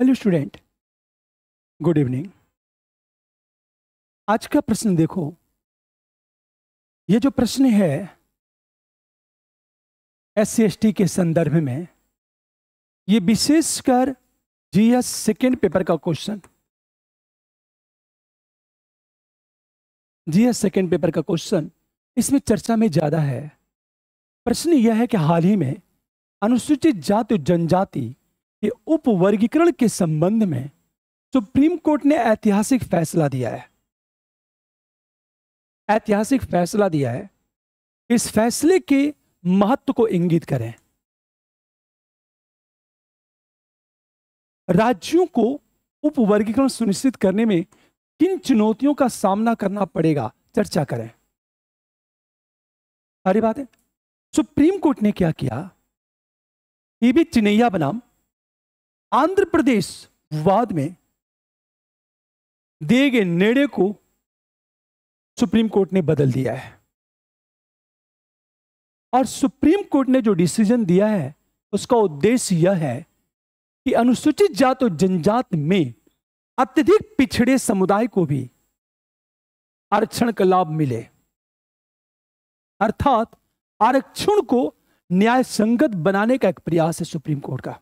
hello student good evening आज का प्रश्न देखो ये जो प्रश्न है एस सी के संदर्भ में ये विशेषकर जीएस सेकेंड पेपर का क्वेश्चन जीएस सेकेंड पेपर का क्वेश्चन इसमें चर्चा में ज़्यादा है प्रश्न यह है कि हाल ही में अनुसूचित जाति जनजाति के उपवर्गीकरण के संबंध में सुप्रीम कोर्ट ने ऐतिहासिक फैसला दिया है ऐतिहासिक फैसला दिया है इस फैसले के महत्व को इंगित करें राज्यों को उपवर्गीकरण सुनिश्चित करने में किन चुनौतियों का सामना करना पड़ेगा चर्चा करें अरे बात है सुप्रीम कोर्ट ने क्या किया ये भी चिनैया बनाम आंध्र प्रदेश वाद में दिए गए निर्णय को सुप्रीम कोर्ट ने बदल दिया है और सुप्रीम कोर्ट ने जो डिसीजन दिया है उसका उद्देश्य यह है कि अनुसूचित जात और जनजात में अत्यधिक पिछड़े समुदाय को भी आरक्षण का लाभ मिले अर्थात आरक्षण को न्याय संगत बनाने का एक प्रयास है सुप्रीम कोर्ट का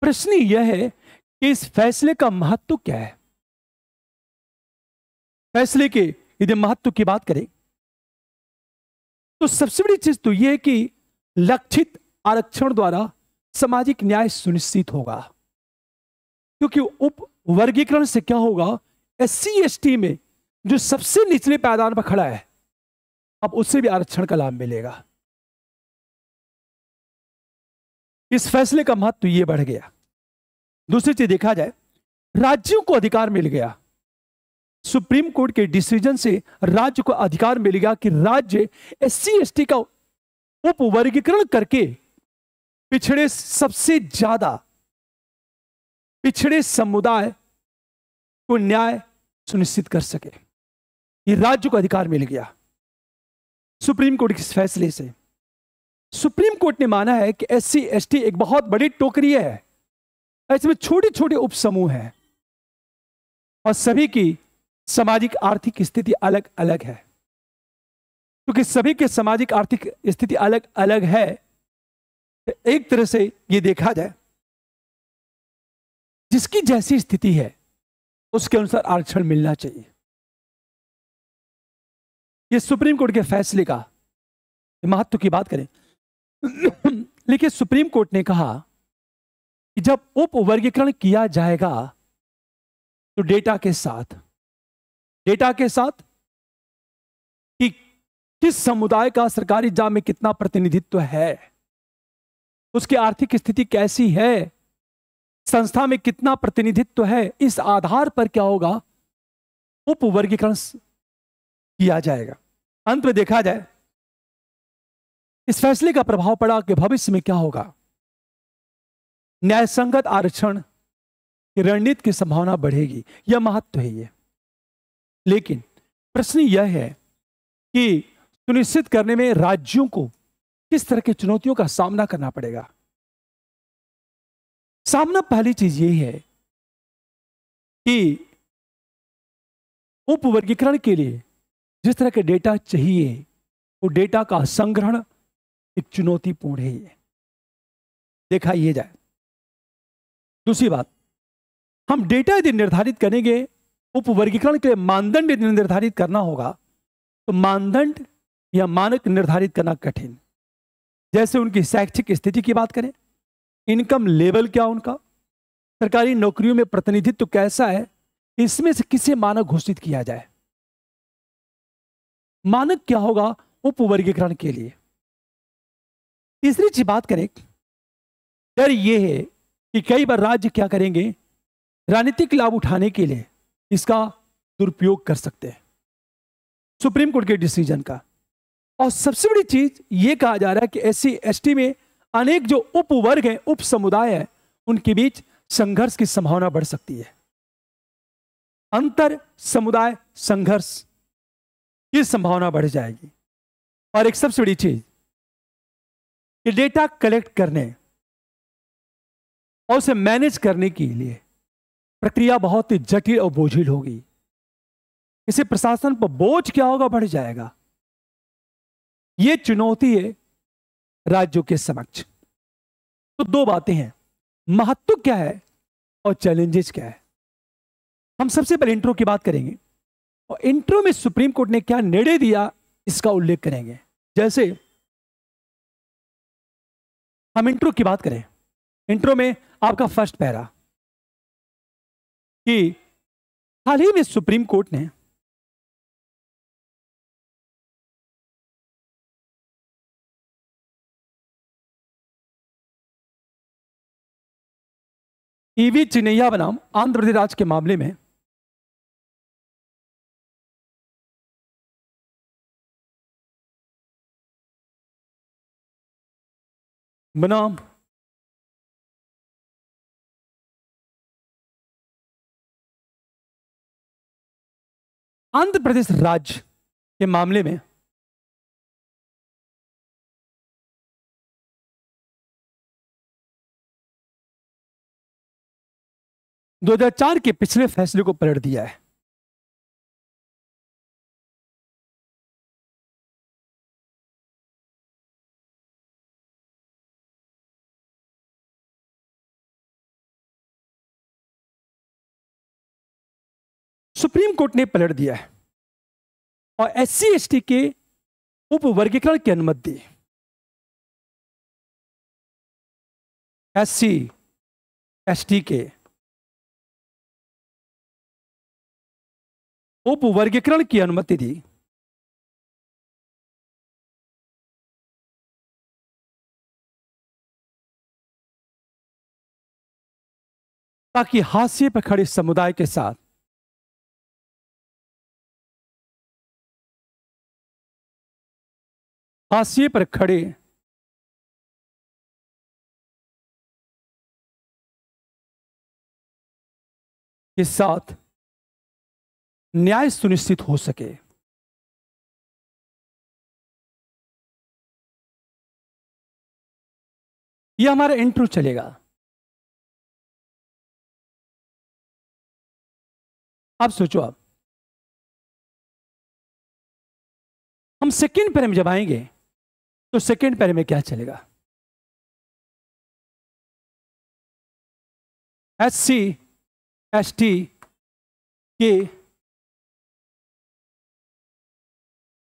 प्रश्न यह है कि इस फैसले का महत्व क्या है फैसले के यदि महत्व की बात करें तो सबसे बड़ी चीज तो यह है कि लक्षित आरक्षण द्वारा सामाजिक न्याय सुनिश्चित होगा क्योंकि उप वर्गीकरण से क्या होगा एस सी में जो सबसे निचले पैदान पर खड़ा है अब उससे भी आरक्षण का लाभ मिलेगा इस फैसले का महत्व ये बढ़ गया दूसरी चीज देखा जाए राज्यों को अधिकार मिल गया सुप्रीम कोर्ट के डिसीजन से राज्य को अधिकार मिल गया कि राज्य एस सी एस टी का उपवर्गीकरण करके पिछड़े सबसे ज्यादा पिछड़े समुदाय को न्याय सुनिश्चित कर सके ये राज्य को अधिकार मिल गया सुप्रीम कोर्ट के फैसले से सुप्रीम कोर्ट ने माना है कि एस सी एस टी एक बहुत बड़ी टोकरी है इसमें छोटे छोटे उपसमूह हैं और सभी की सामाजिक आर्थिक स्थिति अलग अलग है क्योंकि तो सभी के सामाजिक आर्थिक स्थिति अलग अलग है एक तरह से ये देखा जाए जिसकी जैसी स्थिति है उसके अनुसार आरक्षण मिलना चाहिए ये सुप्रीम कोर्ट के फैसले का महत्व की बात करें लेकिन सुप्रीम कोर्ट ने कहा कि जब उप वर्गीकरण किया जाएगा तो डेटा के साथ डेटा के साथ कि किस समुदाय का सरकारी जाम में कितना प्रतिनिधित्व है उसकी आर्थिक स्थिति कैसी है संस्था में कितना प्रतिनिधित्व है इस आधार पर क्या होगा उप वर्गीकरण किया जाएगा अंत में देखा जाए इस फैसले का प्रभाव पड़ा कि भविष्य में क्या होगा न्याय संगत आरक्षण की रणनीति की संभावना बढ़ेगी यह महत्व है यह लेकिन प्रश्न यह है कि सुनिश्चित करने में राज्यों को किस तरह की चुनौतियों का सामना करना पड़ेगा सामना पहली चीज यही है कि उपवर्गीकरण के लिए जिस तरह के डेटा चाहिए वो डेटा का संग्रहण एक चुनौतीपूर्ण है ये देखा ये जाए दूसरी बात हम डेटा यदि निर्धारित करेंगे उपवर्गीकरण के लिए मानदंड यदि निर्धारित करना होगा तो मानदंड या मानक निर्धारित करना कठिन जैसे उनकी शैक्षिक स्थिति की बात करें इनकम लेवल क्या उनका सरकारी नौकरियों में प्रतिनिधित्व तो कैसा है इसमें से किसे मानक घोषित किया जाए मानक क्या होगा उपवर्गीकरण के लिए तीसरी चीज बात करें डर ये है कि कई बार राज्य क्या करेंगे राजनीतिक लाभ उठाने के लिए इसका दुरुपयोग कर सकते हैं सुप्रीम कोर्ट के डिसीजन का और सबसे बड़ी चीज ये कहा जा रहा है कि एस सी में अनेक जो उपवर्ग हैं उप समुदाय है उनके बीच संघर्ष की संभावना बढ़ सकती है अंतर समुदाय संघर्ष की संभावना बढ़ जाएगी और एक सबसे बड़ी चीज ये डेटा कलेक्ट करने और उसे मैनेज करने के लिए प्रक्रिया बहुत ही जटिल और बोझिल होगी इसे प्रशासन पर बोझ क्या होगा बढ़ जाएगा यह चुनौती है राज्यों के समक्ष तो दो बातें हैं महत्व क्या है और चैलेंजेस क्या है हम सबसे पहले इंट्रो की बात करेंगे और इंट्रो में सुप्रीम कोर्ट ने क्या निर्णय दिया इसका उल्लेख करेंगे जैसे हम इंट्रो की बात करें इंट्रो में आपका फर्स्ट पैरा कि हाल ही में सुप्रीम कोर्ट ने ईवी चिन्हैया बनाम आंध्र प्रदेश के मामले में बनाम आंध्र प्रदेश राज्य के मामले में दो हजार चार के पिछले फैसले को पलट दिया है सुप्रीम कोर्ट ने पलट दिया है और एस सी के उपवर्गीकरण की अनुमति दी एस सी एस टी के उपवर्गीकरण की अनुमति दी ताकि हाशिए पर खड़े समुदाय के साथ हाशिए पर खड़े के साथ न्याय सुनिश्चित हो सके यह हमारा इंटरव्यू चलेगा आप सोचो आप हम सेकंड पर जब आएंगे तो सेकेंड पैर में क्या चलेगा एस सी एस टी के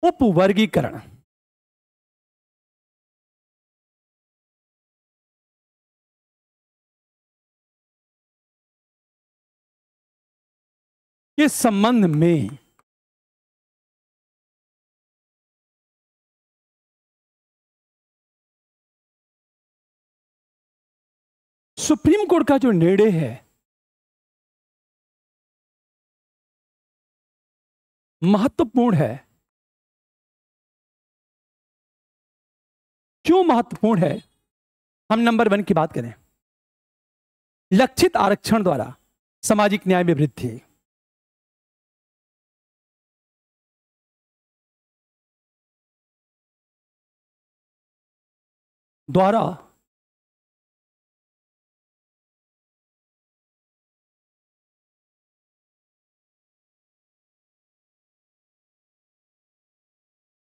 उपवर्गीकरण के संबंध में सुप्रीम कोर्ट का जो निर्णय है महत्वपूर्ण है क्यों महत्वपूर्ण है हम नंबर वन की बात करें लक्षित आरक्षण द्वारा सामाजिक न्याय में वृद्धि द्वारा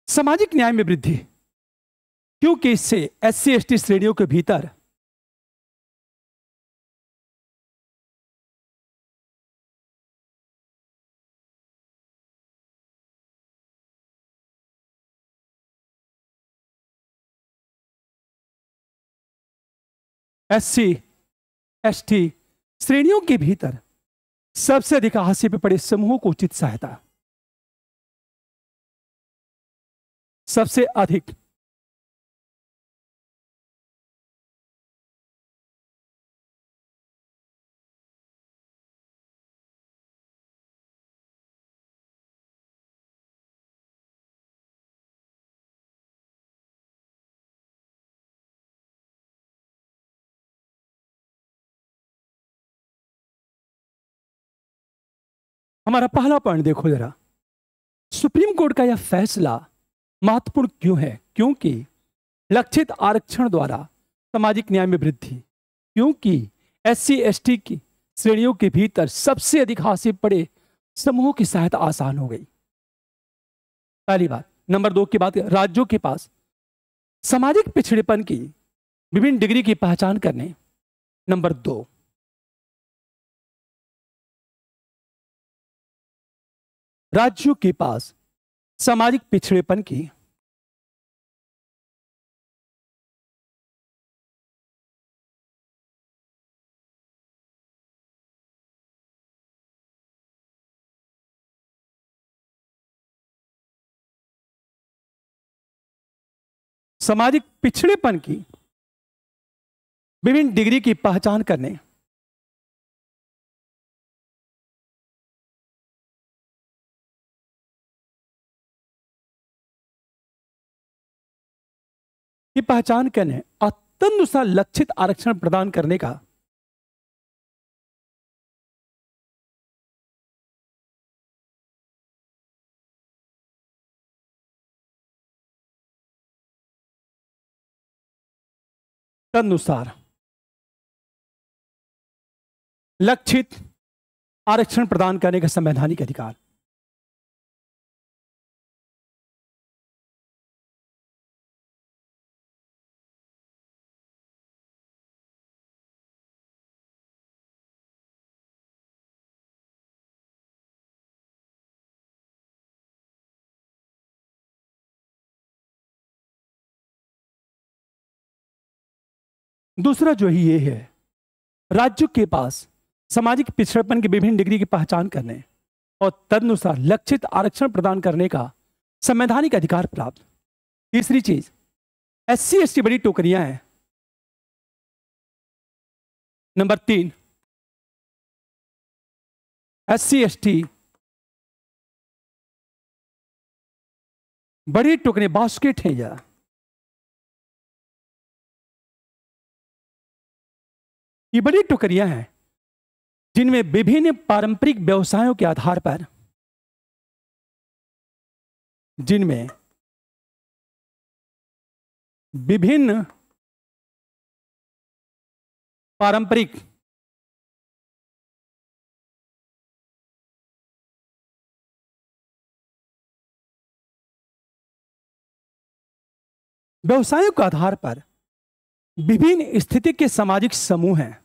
सामाजिक न्याय में वृद्धि क्योंकि इससे एस सी श्रेणियों के भीतर एस सी एस टी श्रेणियों के भीतर सबसे अधिक हाशिए पर पड़े समूहों को उचित सहायता सबसे अधिक हमारा पहला पॉइंट देखो जरा सुप्रीम कोर्ट का यह फैसला महत्वपूर्ण क्यों है क्योंकि लक्षित आरक्षण द्वारा सामाजिक न्याय में वृद्धि क्योंकि एस सी की श्रेणियों के भीतर सबसे अधिक हासिल पड़े समूहों की सहायता आसान हो गई पहली बात नंबर दो की बात राज्यों के पास सामाजिक पिछड़ेपन की विभिन्न डिग्री की पहचान करने नंबर दो राज्यों के पास सामाजिक पिछड़ेपन की सामाजिक पिछड़ेपन की विभिन्न डिग्री की पहचान करने ये पहचान कन है और तदनुसार लक्षित आरक्षण प्रदान करने का तदनुसार लक्षित आरक्षण प्रदान करने का संवैधानिक अधिकार दूसरा जो है ये है राज्यों के पास सामाजिक पिछड़पन की विभिन्न डिग्री की पहचान करने और तदनुसार लक्षित आरक्षण प्रदान करने का संवैधानिक अधिकार प्राप्त तीसरी चीज एस सी एस टी बड़ी टोकरियां हैं नंबर तीन एस सी एस टी बड़ी टोकरियां बास्केट हैं यह ये बड़ी टुकड़ियां हैं जिनमें विभिन्न पारंपरिक व्यवसायों के आधार पर जिनमें विभिन्न पारंपरिक व्यवसायों के आधार पर विभिन्न स्थिति के सामाजिक समूह हैं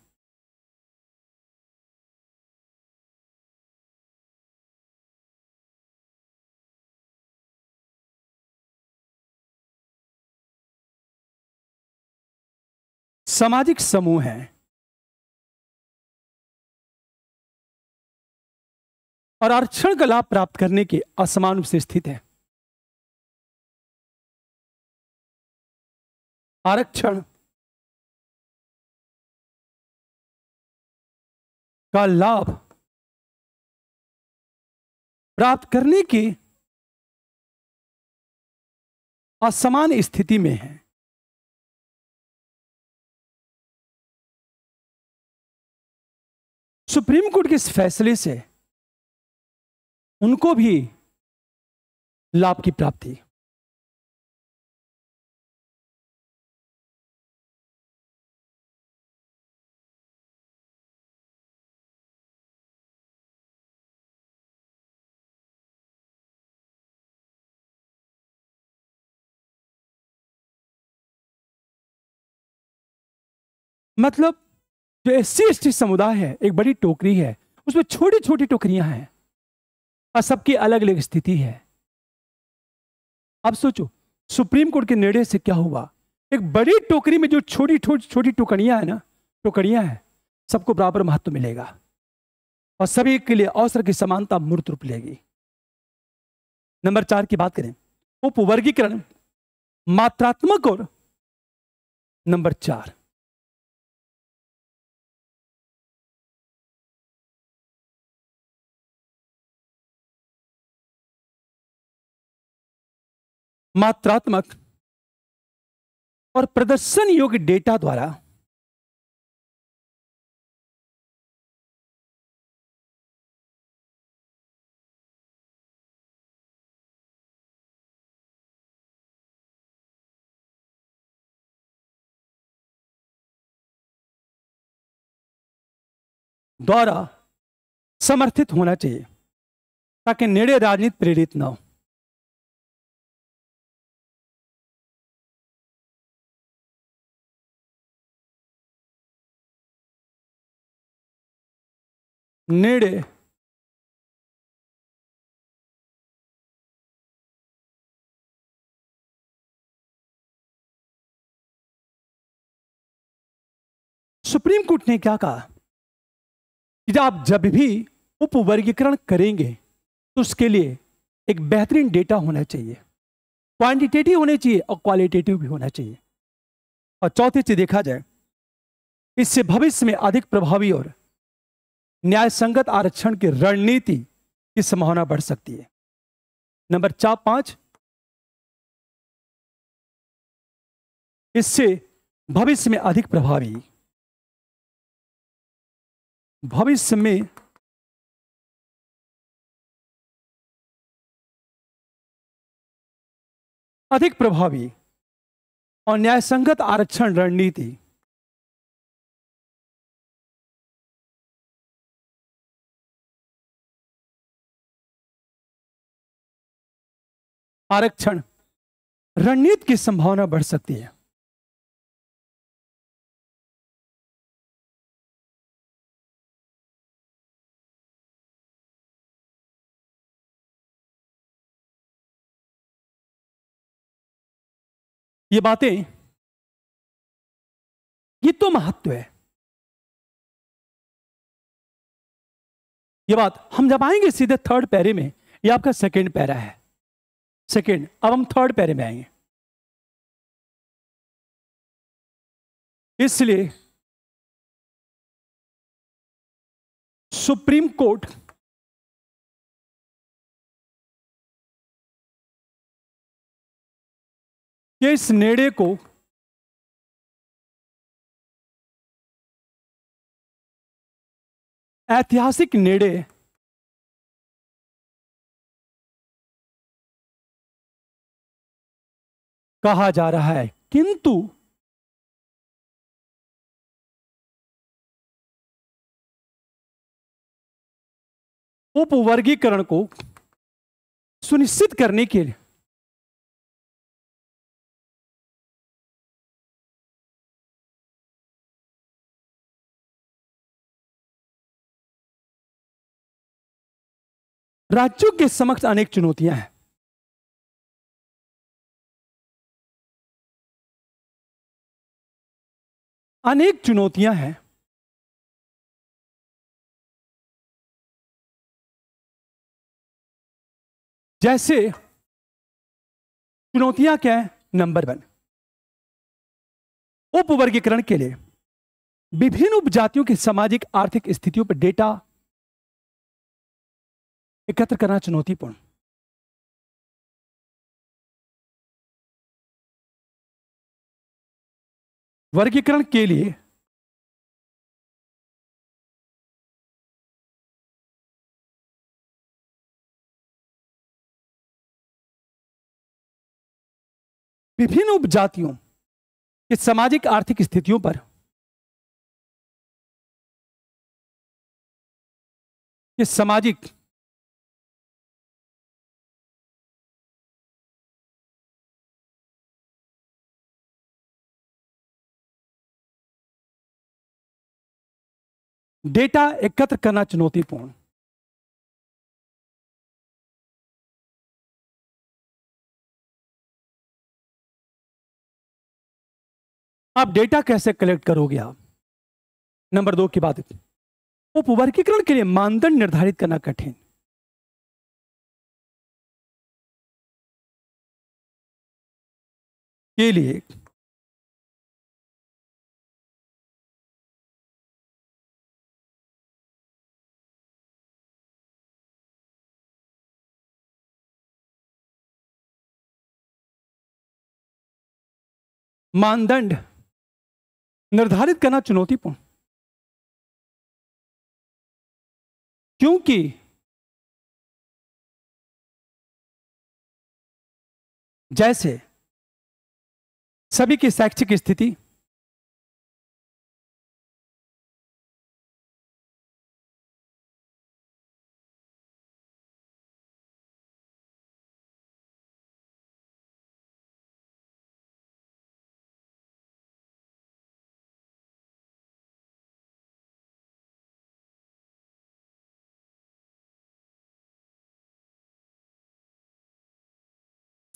सामाजिक समूह हैं और आरक्षण का लाभ प्राप्त करने के असमान रूप से स्थित है आरक्षण का लाभ प्राप्त करने की असमान स्थिति में है सुप्रीम कोर्ट के इस फैसले से उनको भी लाभ की प्राप्ति मतलब जो एस सी समुदाय है एक बड़ी टोकरी है उसमें छोटी छोटी टोकरियां हैं और सबकी अलग अलग स्थिति है अब सोचो सुप्रीम कोर्ट के निर्णय से क्या हुआ एक बड़ी टोकरी में जो छोटी छोटी छोटी टुकड़ियां है ना टुकड़ियां हैं सबको बराबर महत्व मिलेगा और सभी के लिए अवसर की समानता मूर्त रूप लेगी नंबर चार की बात करें उपवर्गीकरण मात्रात्मक और नंबर चार मात्रात्मक और प्रदर्शन योग्य डेटा द्वारा द्वारा समर्थित होना चाहिए ताकि निर्णय राजनीति प्रेरित न हो नेड़े सुप्रीम कोर्ट ने क्या कहा कि आप जब भी उपवर्गीकरण करेंगे तो उसके लिए एक बेहतरीन डेटा होना चाहिए क्वांटिटेटिव होने चाहिए और क्वालिटेटिव भी होना चाहिए और चौथी चीज देखा जाए इससे भविष्य में अधिक प्रभावी और न्याय संगत आरक्षण की रणनीति की संभावना बढ़ सकती है नंबर चार पांच इससे भविष्य में अधिक प्रभावी भविष्य में अधिक प्रभावी और न्यायसंगत आरक्षण रणनीति आरक्षण रणनीति की संभावना बढ़ सकती है ये बातें ये तो महत्व है ये बात हम जब आएंगे सीधे थर्ड पैरे में ये आपका सेकंड पैरा है सेकेंड अब हम थर्ड पैरे में आएंगे इसलिए सुप्रीम कोर्ट के इस निर्णय को ऐतिहासिक निर्णय कहा जा रहा है किंतु उपवर्गीकरण को सुनिश्चित करने के लिए राज्यों के समक्ष अनेक चुनौतियां हैं अनेक चुनौतियां हैं जैसे चुनौतियां क्या हैं नंबर वन उपवर्गीकरण के लिए विभिन्न उपजातियों की सामाजिक आर्थिक स्थितियों पर डेटा एकत्र करना चुनौतीपूर्ण वर्गीकरण के लिए विभिन्न उपजातियों के सामाजिक आर्थिक स्थितियों पर के सामाजिक डेटा एकत्र करना चुनौतीपूर्ण आप डेटा कैसे कलेक्ट करोगे आप नंबर दो की बात उपवर्गीकरण के लिए मानदंड निर्धारित करना कठिन के लिए मानदंड निर्धारित करना चुनौतीपूर्ण क्योंकि जैसे सभी की शैक्षिक स्थिति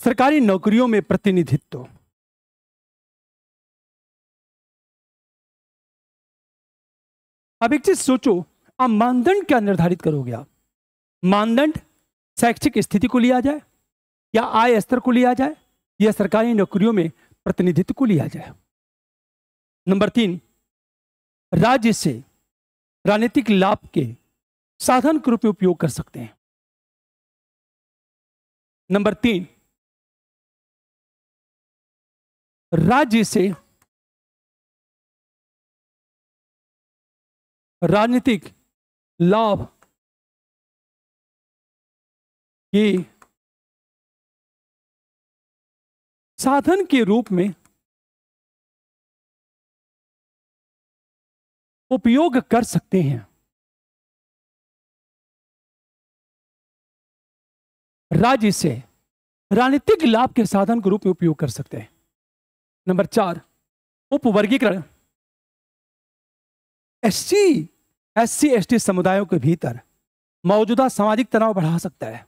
सरकारी नौकरियों में प्रतिनिधित्व अब एक चीज सोचो आप मानदंड क्या निर्धारित करोगे आप मानदंड शैक्षिक स्थिति को लिया जाए या आय स्तर को लिया जाए या सरकारी नौकरियों में प्रतिनिधित्व को लिया जाए नंबर तीन राज्य से राजनीतिक लाभ के साधन के रूप में उपयोग कर सकते हैं नंबर तीन राज्य से राजनीतिक लाभ की साधन के रूप में उपयोग कर सकते हैं राज्य से राजनीतिक लाभ के साधन के रूप में उपयोग कर सकते हैं नंबर चार उपवर्गीकरण एससी एस टी समुदायों के भीतर मौजूदा सामाजिक तनाव बढ़ा सकता है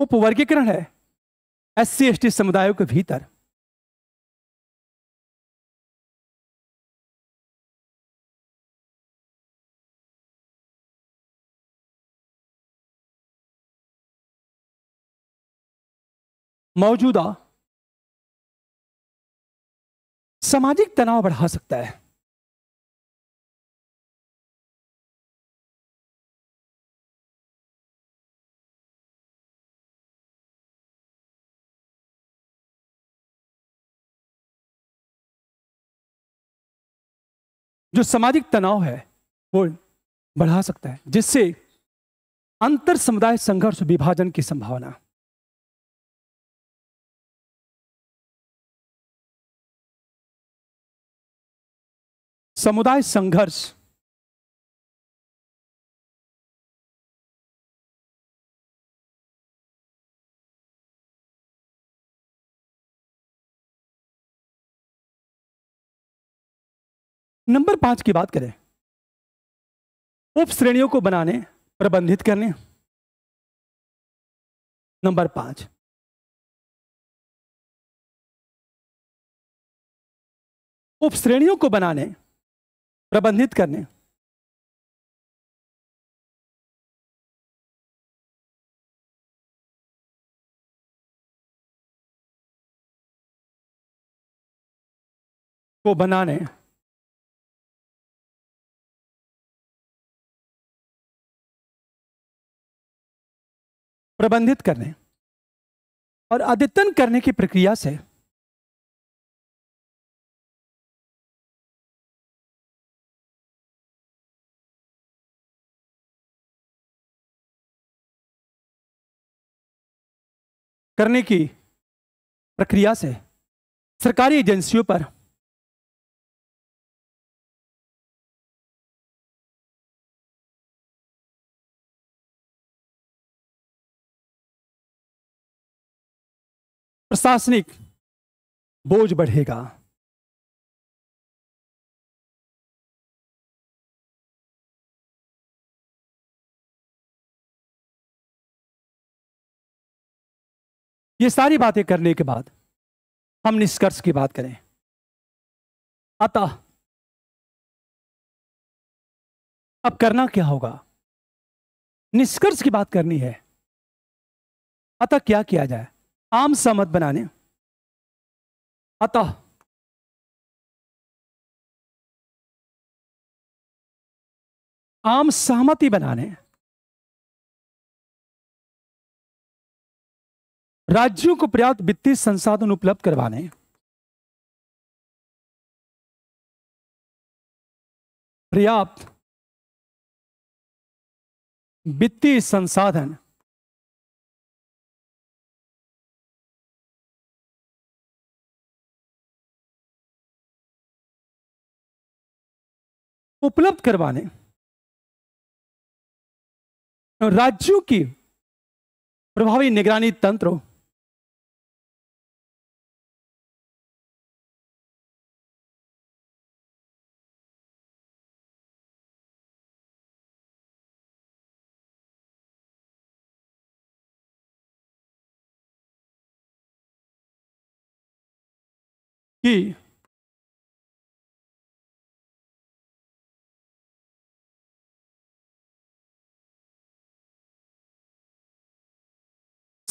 उपवर्गीकरण है एस सी एस टी समुदायों के भीतर मौजूदा सामाजिक तनाव बढ़ा सकता है जो सामाजिक तनाव है वो बढ़ा सकता है जिससे अंतर समुदाय संघर्ष विभाजन की संभावना समुदाय संघर्ष नंबर पांच की बात करें उप श्रेणियों को बनाने प्रबंधित करने नंबर पांच उप श्रेणियों को बनाने प्रबंधित करने को बनाने प्रबंधित करने और अद्यतन करने की प्रक्रिया से करने की प्रक्रिया से सरकारी एजेंसियों पर प्रशासनिक बोझ बढ़ेगा ये सारी बातें करने के बाद हम निष्कर्ष की बात करें अतः अब करना क्या होगा निष्कर्ष की बात करनी है अतः क्या किया जाए आम सहमत बनाने अतः आम सहमति बनाने राज्यों को पर्याप्त वित्तीय संसाधन उपलब्ध करवाने पर्याप्त वित्तीय संसाधन उपलब्ध करवाने राज्यों की प्रभावी निगरानी तंत्रों he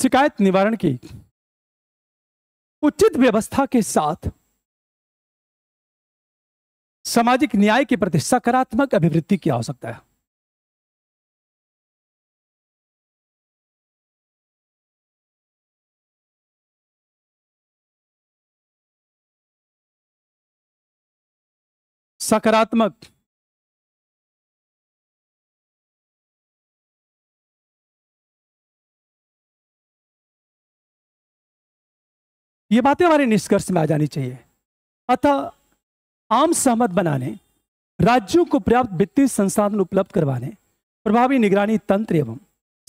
शिकायत निवारण की उचित व्यवस्था के साथ सामाजिक न्याय के प्रति सकारात्मक अभिवृत्ति की आवश्यकता है सकारात्मक ये बातें हमारे निष्कर्ष में आ जानी चाहिए अतः आम सहमत बनाने राज्यों को पर्याप्त वित्तीय संसाधन उपलब्ध करवाने प्रभावी निगरानी तंत्र एवं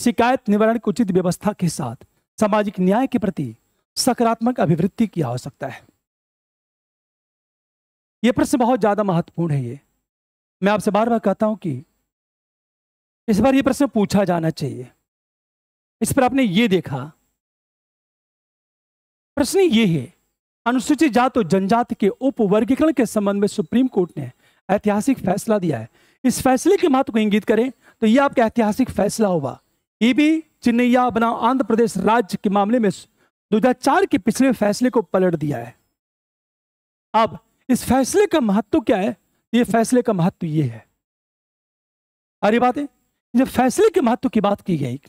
शिकायत निवारण की उचित व्यवस्था के साथ सामाजिक न्याय के प्रति सकारात्मक अभिवृत्ति की आवश्यकता है ये प्रश्न बहुत ज़्यादा महत्वपूर्ण है ये मैं आपसे बार बार कहता हूं कि इस बार ये प्रश्न पूछा जाना चाहिए इस पर आपने ये देखा प्रश्न ये है अनुसूचित जात और जनजाति के उपवर्गीकरण के संबंध में सुप्रीम कोर्ट ने ऐतिहासिक फैसला दिया है इस फैसले के महत्व को इंगित करें तो यह आपका ऐतिहासिक फैसला होगा ये भी चिन्नैया बनाओ आंध्र प्रदेश राज्य के मामले में 2004 के पिछले फैसले को पलट दिया है अब इस फैसले का महत्व क्या है ये फैसले का महत्व ये है अरे है जब फैसले के महत्व की बात की गई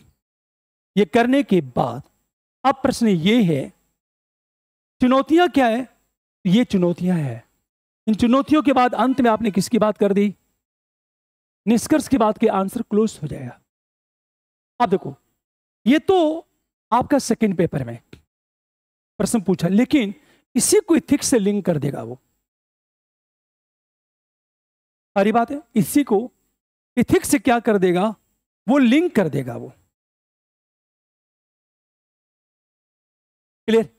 ये करने के बाद अब प्रश्न ये है चुनौतियां क्या है ये चुनौतियां हैं इन चुनौतियों के बाद अंत में आपने किसकी बात कर दी निष्कर्ष की बात के आंसर क्लोज हो जाएगा आप देखो ये तो आपका सेकंड पेपर में प्रश्न पूछा लेकिन इसी को इथिक्स से लिंक कर देगा वो सारी बात है इसी को इथिक्स क्या कर देगा वो लिंक कर देगा वो क्लियर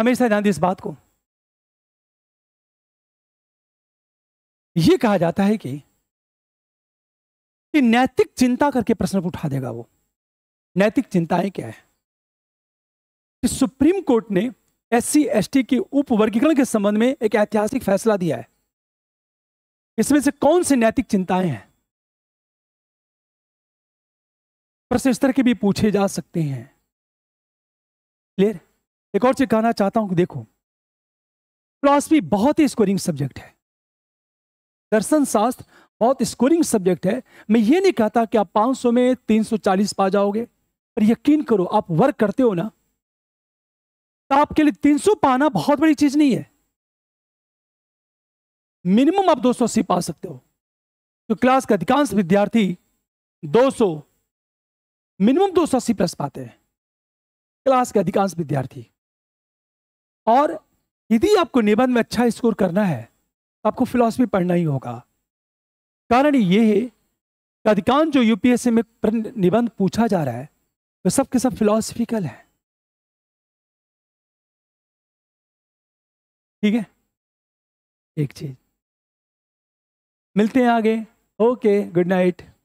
हमेशा ध्यान दी इस बात को ये कहा जाता है कि, कि नैतिक चिंता करके प्रश्न उठा देगा वो नैतिक चिंताएं क्या है कि सुप्रीम कोर्ट ने एस सी एस टी के उपवर्गीकरण के संबंध में एक ऐतिहासिक फैसला दिया है इसमें से कौन से नैतिक चिंताएं हैं प्रश्न स्तर के भी पूछे जा सकते हैं क्लियर एक और चीज कहना चाहता हूं कि देखो फिलोसफी बहुत ही स्कोरिंग सब्जेक्ट है दर्शन शास्त्र बहुत स्कोरिंग सब्जेक्ट है मैं ये नहीं कहता कि आप 500 में 340 पा जाओगे पर यकीन करो आप वर्क करते हो ना तो आपके लिए 300 पाना बहुत बड़ी चीज नहीं है मिनिमम आप अस्सी पा सकते हो तो क्लास का अधिकांश विद्यार्थी 200 मिनिमम अस्सी प्लस पाते हैं क्लास के अधिकांश विद्यार्थी और यदि आपको निबंध में अच्छा स्कोर करना है आपको फिलॉसफी पढ़ना ही होगा कारण ये है कि अधिकांश जो यूपीएससी में निबंध पूछा जा रहा है वह तो सब के सब फिलॉसफिकल है ठीक है एक चीज मिलते हैं आगे ओके गुड नाइट